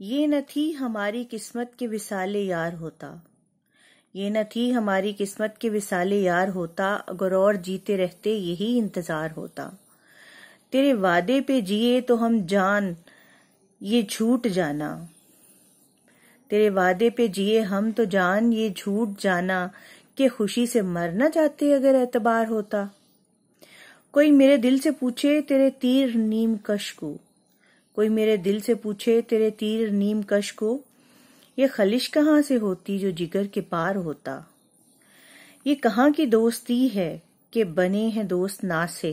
ये न थी हमारी किस्मत के विसाले यार होता ये न थी हमारी किस्मत के विसाले यार होता अगर और जीते रहते यही इंतजार होता तेरे वादे पे जिए तो हम जान ये झूठ जाना तेरे वादे पे जिए हम तो जान ये झूठ जाना कि खुशी से मर ना जाते अगर एतबार होता कोई मेरे दिल से पूछे तेरे तीर नीम कश को कोई मेरे दिल से पूछे तेरे तीर नीम कश को ये खलिश कहाँ से होती जो जिगर के पार होता ये कहाँ की दोस्ती है कि बने हैं दोस्त ना से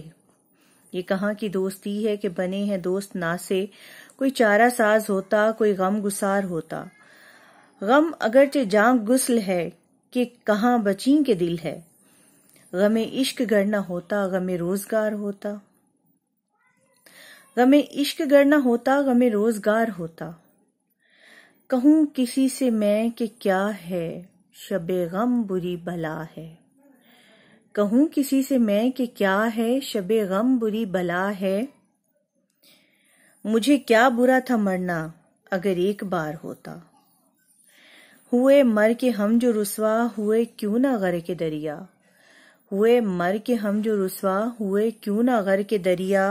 ये कहाँ की दोस्ती है कि बने हैं दोस्त ना से कोई चारा साज होता कोई गम गुसार होता गम अगरचे जांग गुसल है कि कहाँ बची के दिल है गमे इश्क गढ़ना होता गमे रोजगार होता गमे इश्क गढ़ना होता गमे रोजगार होता कहूं किसी से मैं कि क्या है शब गम बुरी भला है कहूं किसी से मैं कि क्या है शब गम बुरी भला है मुझे क्या बुरा था मरना अगर एक बार होता हुए मर के हम जो रुसवा हुए क्यों ना गर के दरिया हुए मर के हम जो रुसवा हुए क्यों ना गर के दरिया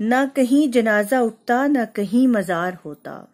ना कहीं जनाजा उठता ना कहीं मज़ार होता